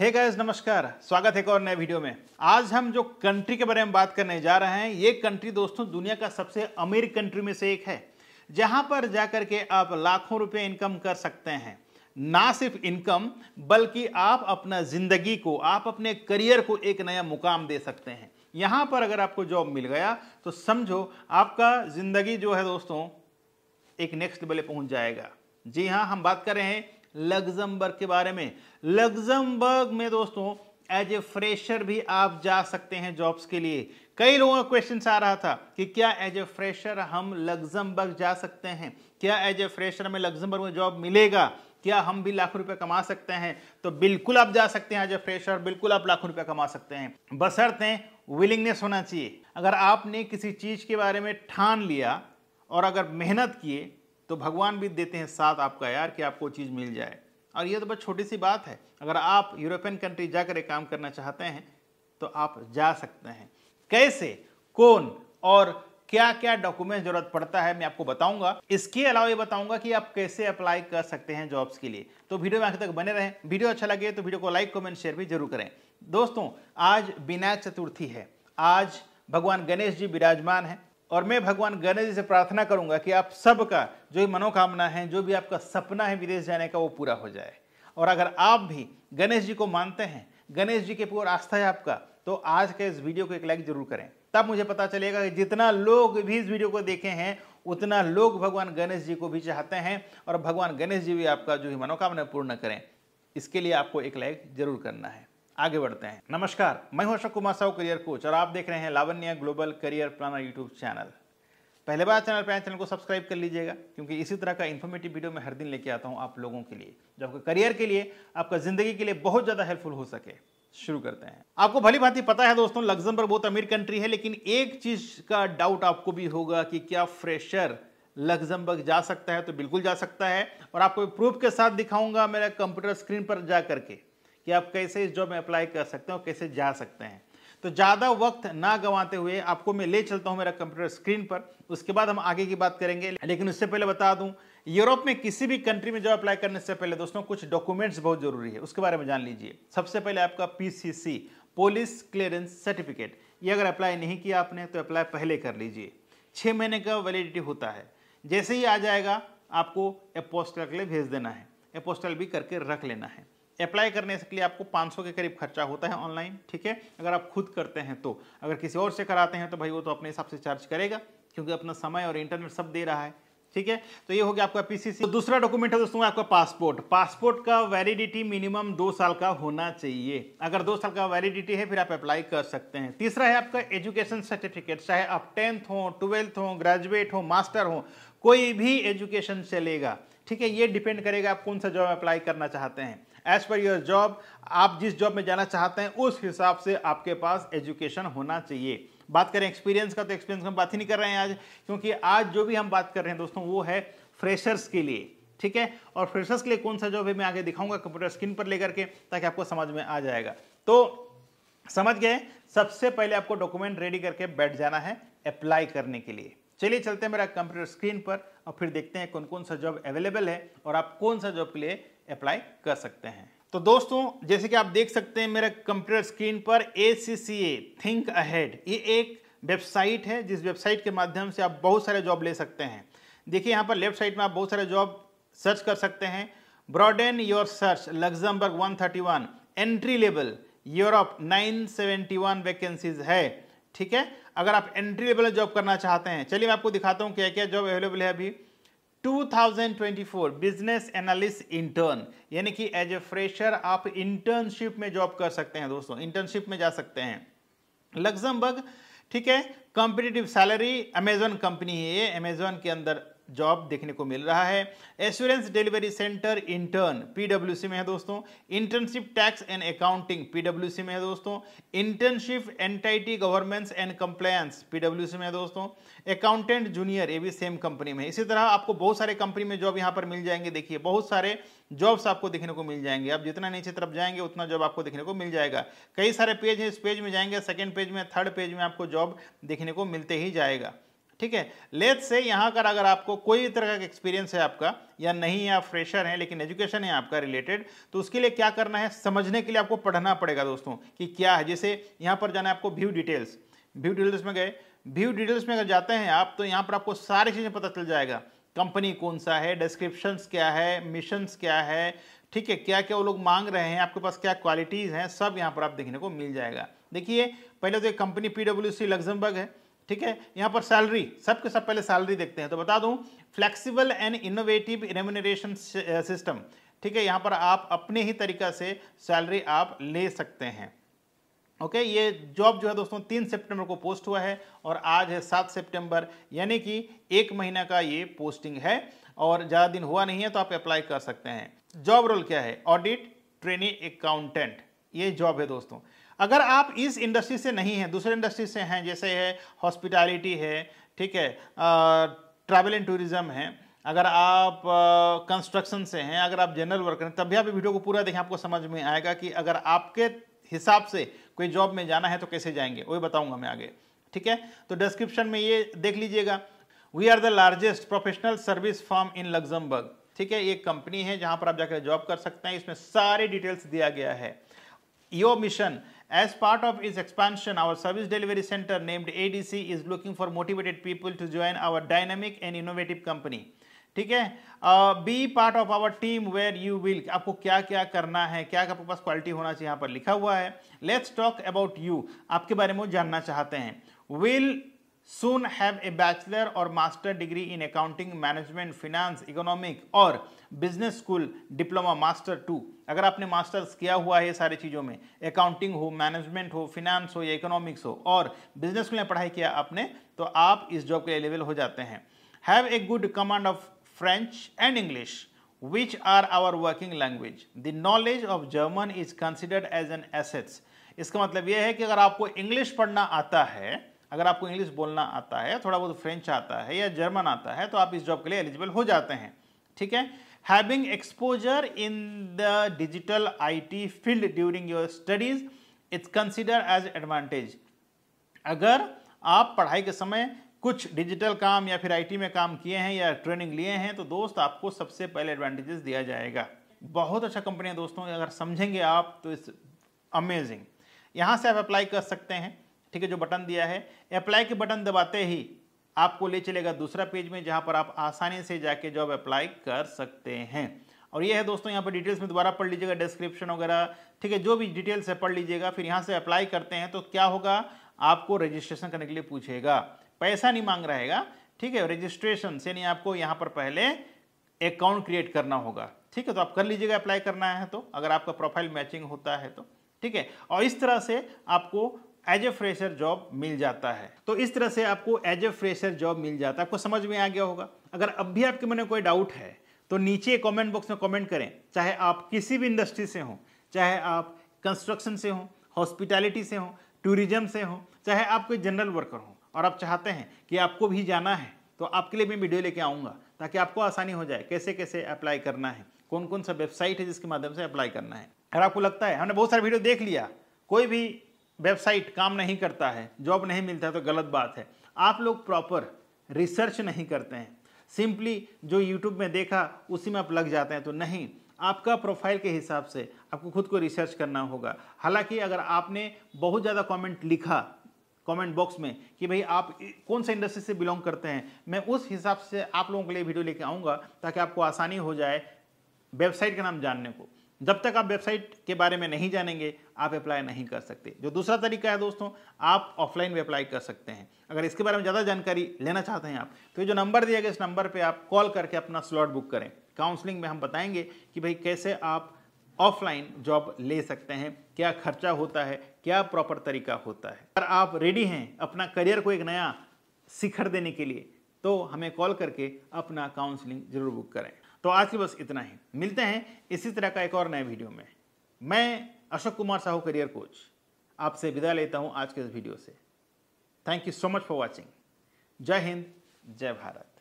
हे hey guys नमस्कार स्वागत है एक और नए वीडियो में आज हम जो कंट्री के बारे में बात करने जा रहे हैं ये कंट्री दोस्तों दुनिया का सबसे अमीर कंट्री में से एक है जहां पर जाकर के आप लाखों रुपए इनकम कर सकते हैं ना सिर्फ इनकम बल्कि आप अपना ज़िंदगी को आप अपने करियर को एक नया मुकाम दे सकते हैं यहाँ पर अगर आपको जॉब मिल गया तो समझो आपका ज़िंदगी जो है दोस्तों एक नेक्स्ट लेवल पहुँच जाएगा जी हाँ हम बात कर रहे हैं लग्जमबर्ग के बारे में लग्जमबर्ग में दोस्तों एज ए फ्रेशर भी आप जा सकते हैं जॉब्स के लिए कई लोगों का क्वेश्चन आ रहा था कि क्या एज ए फ्रेशर हम लग्जमबर्ग जा सकते हैं क्या एज ए फ्रेशर हमें लग्जमबर्ग में जॉब मिलेगा क्या हम भी लाखों रुपए कमा सकते हैं तो बिल्कुल आप जा सकते हैं एज ए फ्रेशर बिल्कुल आप लाखों रुपए कमा सकते हैं बसरते विलिंगनेस होना चाहिए अगर आपने किसी चीज़ के बारे में ठान लिया और अगर मेहनत किए तो भगवान भी देते हैं साथ आपका यार कि आपको चीज़ मिल जाए और ये तो बस छोटी सी बात है अगर आप यूरोपियन कंट्री जाकर काम करना चाहते हैं तो आप जा सकते हैं कैसे कौन और क्या क्या डॉक्यूमेंट जरूरत पड़ता है मैं आपको बताऊंगा इसके अलावा ये बताऊंगा कि आप कैसे अप्लाई कर सकते हैं जॉब्स के लिए तो वीडियो में आखिर तक बने रहें वीडियो अच्छा लगे तो वीडियो को लाइक कमेंट शेयर भी जरूर करें दोस्तों आज विनायक चतुर्थी है आज भगवान गणेश जी विराजमान हैं और मैं भगवान गणेश जी से प्रार्थना करूंगा कि आप सबका जो भी मनोकामना है जो भी आपका सपना है विदेश जाने का वो पूरा हो जाए और अगर आप भी गणेश जी को मानते हैं गणेश जी के पूरा आस्था है आपका तो आज के इस वीडियो को एक लाइक जरूर करें तब मुझे पता चलेगा कि जितना लोग भी इस वीडियो को देखे हैं उतना लोग भगवान गणेश जी को भी चाहते हैं और भगवान गणेश जी भी आपका जो भी मनोकामना पूर्ण करें इसके लिए आपको एक लाइक जरूर करना है आगे बढ़ते हैं नमस्कार मैं हूं अशोक कुमार साहू करियर कोच और आप देख रहे हैं Lavanya global career planner YouTube channel पहले बार चैनल पर चैनल को सब्सक्राइब कर लीजिएगा क्योंकि इसी तरह का इन्फॉर्मेटिव वीडियो मैं हर दिन लेके आता हूँ आप लोगों के लिए जो आपके करियर के लिए आपका जिंदगी के लिए बहुत ज़्यादा हेल्पफुल हो सके शुरू करते हैं आपको भली भांति पता है दोस्तों लग्जमबर्ग बहुत अमीर कंट्री है लेकिन एक चीज का डाउट आपको भी होगा कि क्या फ्रेशर लग्जमबर्ग जा सकता है तो बिल्कुल जा सकता है और आपको प्रूफ के साथ दिखाऊंगा मेरा कंप्यूटर स्क्रीन पर जा करके कि आप कैसे इस जॉब में अप्लाई कर सकते हैं और कैसे जा सकते हैं तो ज़्यादा वक्त ना गंवाते हुए आपको मैं ले चलता हूँ मेरा कंप्यूटर स्क्रीन पर उसके बाद हम आगे की बात करेंगे लेकिन उससे पहले बता दूँ यूरोप में किसी भी कंट्री में जॉब अप्लाई करने से पहले दोस्तों कुछ डॉक्यूमेंट्स बहुत ज़रूरी है उसके बारे में जान लीजिए सबसे पहले आपका पी पुलिस क्लियरेंस सर्टिफिकेट ये अगर अप्लाई नहीं किया आपने तो अप्लाई पहले कर लीजिए छः महीने का वैलिडिटी होता है जैसे ही आ जाएगा आपको अपोस्टल के लिए भेज देना है अपोस्टल भी करके रख लेना है अप्लाई करने के लिए आपको 500 के करीब खर्चा होता है ऑनलाइन ठीक है अगर आप खुद करते हैं तो अगर किसी और से कराते हैं तो भाई वो तो अपने हिसाब से चार्ज करेगा क्योंकि अपना समय और इंटरनेट सब दे रहा है ठीक है तो ये हो गया आपका पीसीसी तो दूसरा डॉक्यूमेंट है दोस्तों आपका पासपोर्ट पासपोर्ट का वैलिडिटी मिनिमम दो साल का होना चाहिए अगर दो साल का वैलिडिटी है फिर आप अप्लाई कर सकते हैं तीसरा है आपका एजुकेशन सर्टिफिकेट चाहे आप टेंथ हो ट्वेल्थ हो ग्रेजुएट हो मास्टर हो कोई भी एजुकेशन चलेगा ठीक है ये डिपेंड करेगा आप कौन सा जॉब अप्लाई करना चाहते हैं एज पर योर जॉब आप जिस जॉब में जाना चाहते हैं उस हिसाब से आपके पास एजुकेशन होना चाहिए बात करें एक्सपीरियंस का तो एक्सपीरियंस हम बात ही नहीं कर रहे हैं आज क्योंकि आज जो भी हम बात कर रहे हैं दोस्तों वो है फ्रेशर्स के लिए ठीक है और फ्रेशर्स के लिए कौन सा जॉब है मैं आगे दिखाऊंगा कंप्यूटर स्क्रीन पर लेकर के ताकि आपको समझ में आ जाएगा तो समझ गए सबसे पहले आपको डॉक्यूमेंट रेडी करके बैठ जाना है अप्लाई करने के लिए चलिए चलते हैं मेरा कंप्यूटर स्क्रीन पर और फिर देखते हैं कौन कौन सा जॉब अवेलेबल है और आप कौन सा जॉब के लिए अप्लाई कर सकते हैं तो दोस्तों जैसे कि आप देख सकते हैं मेरा कंप्यूटर स्क्रीन पर ए सी सी ए थिंक अहेड ये एक वेबसाइट है जिस वेबसाइट के माध्यम से आप बहुत सारे जॉब ले सकते हैं देखिए यहाँ पर लेफ्ट साइड में आप बहुत सारे जॉब सर्च कर सकते हैं broaden your search Luxembourg 131 entry level Europe 971 vacancies है ठीक है अगर आप एंट्री लेवल जॉब करना चाहते हैं चलिए मैं आपको दिखाता हूँ क्या क्या जॉब अवेलेबल है अभी 2024 बिजनेस एनालिस्ट इंटर्न यानी कि एज ए फ्रेशर आप इंटर्नशिप में जॉब कर सकते हैं दोस्तों इंटर्नशिप में जा सकते हैं लग्जमबर्ग ठीक है कॉम्पिटिटिव सैलरी अमेजोन कंपनी है ये अमेजोन के अंदर जॉब देखने को मिल रहा है एश्योरेंस डिलीवरी सेंटर इंटर्न पीडब्ल्यूसी में है दोस्तों इंटर्नशिप टैक्स एंड अकाउंटिंग पीडब्ल्यूसी में है दोस्तों internship entity governments and compliance पीडब्ल्यूसी में है दोस्तों अकाउंटेंट जूनियर ये भी सेम कंपनी में इसी तरह आपको बहुत सारे कंपनी में जॉब यहाँ पर मिल जाएंगे देखिए बहुत सारे जॉब्स आपको देखने को मिल जाएंगे आप जितना नीचे तरफ जाएंगे उतना जॉब आपको देखने को मिल जाएगा कई सारे पेज हैं इस पेज में जाएंगे सेकेंड पेज में थर्ड पेज में आपको जॉब देखने को मिलते ही जाएगा ठीक है लेट से यहाँ का अगर आपको कोई तरह का एक्सपीरियंस है आपका या नहीं आप फ्रेशर हैं लेकिन एजुकेशन है आपका रिलेटेड तो उसके लिए क्या करना है समझने के लिए आपको पढ़ना पड़ेगा दोस्तों कि क्या है जैसे यहाँ पर जाना है आपको व्यू डिटेल्स व्यू डिटेल्स में गए व्यू डिटेल्स में अगर जाते हैं आप तो यहाँ पर आपको सारी चीज़ें पता चल जाएगा कंपनी कौन सा है डिस्क्रिप्शंस क्या है मिशंस क्या है ठीक है क्या क्या वो लोग मांग रहे हैं आपके पास क्या क्वालिटीज़ हैं सब यहाँ पर आप देखने को मिल जाएगा देखिए पहले तो एक company P W C Luxembourg है ठीक है यहाँ पर सैलरी सबके सब पहले सैलरी देखते हैं तो बता दूँ flexible and innovative remuneration system ठीक है यहाँ पर आप अपने ही तरीका से सैलरी आप ले सकते हैं ओके okay, ये जॉब जो है दोस्तों तीन सितंबर को पोस्ट हुआ है और आज है सात सितंबर यानी कि एक महीना का ये पोस्टिंग है और ज़्यादा दिन हुआ नहीं है तो आप अप्लाई कर सकते हैं जॉब रोल क्या है ऑडिट ट्रेनिंग अकाउंटेंट ये जॉब है दोस्तों अगर आप इस इंडस्ट्री से नहीं हैं दूसरे इंडस्ट्री से हैं जैसे है हॉस्पिटैलिटी है ठीक है ट्रैवल एंड टूरिज़्म है अगर आप कंस्ट्रक्शन से हैं अगर आप जनरल वर्कर हैं तब भी आप वीडियो को पूरा देखें आपको समझ में आएगा कि अगर आपके हिसाब से कोई जॉब में जाना है तो कैसे जाएंगे वही बताऊंगा मैं आगे ठीक है तो डिस्क्रिप्शन में ये देख लीजिएगा we are the largest professional service firm in Luxembourg ठीक है ये कंपनी है जहां पर आप जाकर जॉब कर सकते हैं इसमें सारे डिटेल्स दिया गया है your mission As part of its expansion, our service delivery center named ADC is looking for motivated people to join our dynamic and innovative company. ठीक है be part of our team where you will आपको क्या क्या करना है क्या आपके पास quality होना चाहिए यहाँ पर लिखा हुआ है लेट्स टॉक अबाउट यू आपके बारे में जानना चाहते हैं will soon have a bachelor और master degree in accounting management finance economic और business school diploma master two अगर आपने मास्टर्स किया हुआ है सारी चीज़ों में अकाउंटिंग हो मैनेजमेंट हो फिनेंस हो या इकोनॉमिक्स हो और बिजनेस स्कूल में पढ़ाई किया आपने तो आप इस जॉब के अवेलेबल हो जाते हैं have a good command of French and English which are our working language the knowledge of German is considered as an assets इसका मतलब यह है कि अगर आपको इंग्लिश पढ़ना आता है अगर आपको इंग्लिश बोलना आता है थोड़ा बहुत फ्रेंच आता है या जर्मन आता है तो आप इस जॉब के लिए एलिजिबल हो जाते हैं ठीक है having exposure in the digital IT field during your studies it's consider as advantage अगर आप पढ़ाई के समय कुछ डिजिटल काम या फिर आईटी में काम किए हैं या ट्रेनिंग लिए हैं तो दोस्त आपको सबसे पहले एडवांटेजेस दिया जाएगा बहुत अच्छा कंपनी है दोस्तों अगर समझेंगे आप तो इस अमेजिंग यहाँ से आप अप्लाई कर सकते हैं ठीक है जो बटन दिया है अप्लाई के बटन दबाते ही आपको ले चलेगा दूसरा पेज में जहाँ पर आप आसानी से जाके जॉब अप्लाई कर सकते हैं और ये है दोस्तों यहाँ पर डिटेल्स में दोबारा पढ़ लीजिएगा डिस्क्रिप्शन वगैरह ठीक है जो भी डिटेल्स है पढ़ लीजिएगा फिर यहाँ से अप्लाई करते हैं तो क्या होगा आपको रजिस्ट्रेशन करने के लिए पूछेगा पैसा नहीं मांग रहेगा ठीक है रजिस्ट्रेशन से नहीं आपको यहाँ पर पहले अकाउंट क्रिएट करना होगा ठीक है तो आप कर लीजिएगा अप्लाई करना है तो अगर आपका प्रोफाइल मैचिंग होता है तो ठीक है और इस तरह से आपको एज ए फ्रेशर जॉब मिल जाता है तो इस तरह से आपको एज ए फ्रेशर जॉब मिल जाता है आपको समझ में आ गया होगा अगर अब भी आपके मन में कोई डाउट है तो नीचे कमेंट बॉक्स में कमेंट करें चाहे आप किसी भी इंडस्ट्री से हों चाहे आप कंस्ट्रक्शन से हों हॉस्पिटैलिटी से हों टूरिज्म से हों चाहे आप कोई जनरल वर्कर हों और आप चाहते हैं कि आपको भी जाना है तो आपके लिए मैं वीडियो लेके आऊँगा ताकि आपको आसानी हो जाए कैसे कैसे अप्लाई करना है कौन कौन सा वेबसाइट है जिसके माध्यम से अप्लाई करना है अगर आपको लगता है हमने बहुत सारे वीडियो देख लिया कोई भी वेबसाइट काम नहीं करता है जॉब नहीं मिलता तो गलत बात है आप लोग प्रॉपर रिसर्च नहीं करते हैं सिंपली जो यूट्यूब में देखा उसी में आप लग जाते हैं तो नहीं आपका प्रोफाइल के हिसाब से आपको खुद को रिसर्च करना होगा हालांकि अगर आपने बहुत ज़्यादा कमेंट लिखा कमेंट बॉक्स में कि भाई आप कौन से इंडस्ट्री से बिलोंग करते हैं मैं उस हिसाब से आप लोगों के लिए वीडियो लेके आऊँगा ताकि आपको आसानी हो जाए वेबसाइट का नाम जानने को जब तक आप वेबसाइट के बारे में नहीं जानेंगे आप अप्लाई नहीं कर सकते जो दूसरा तरीका है दोस्तों आप ऑफलाइन भी अप्लाई कर सकते हैं अगर इसके बारे में ज़्यादा जानकारी लेना चाहते हैं आप तो ये जो नंबर दिया गया इस नंबर पर आप कॉल करके अपना स्लॉट बुक करें काउंसलिंग में हम बताएंगे कि भाई कैसे आप ऑफलाइन जॉब ले सकते हैं क्या खर्चा होता है क्या प्रॉपर तरीका होता है अगर आप रेडी हैं अपना करियर को एक नया शिखर देने के लिए तो हमें कॉल करके अपना काउंसलिंग जरूर बुक करें तो आज के बस इतना ही मिलते हैं इसी तरह का एक और नए वीडियो में मैं अशोक कुमार साहू करियर कोच आपसे विदा लेता हूँ आज के इस वीडियो से thank you so much for watching जय हिंद जय भारत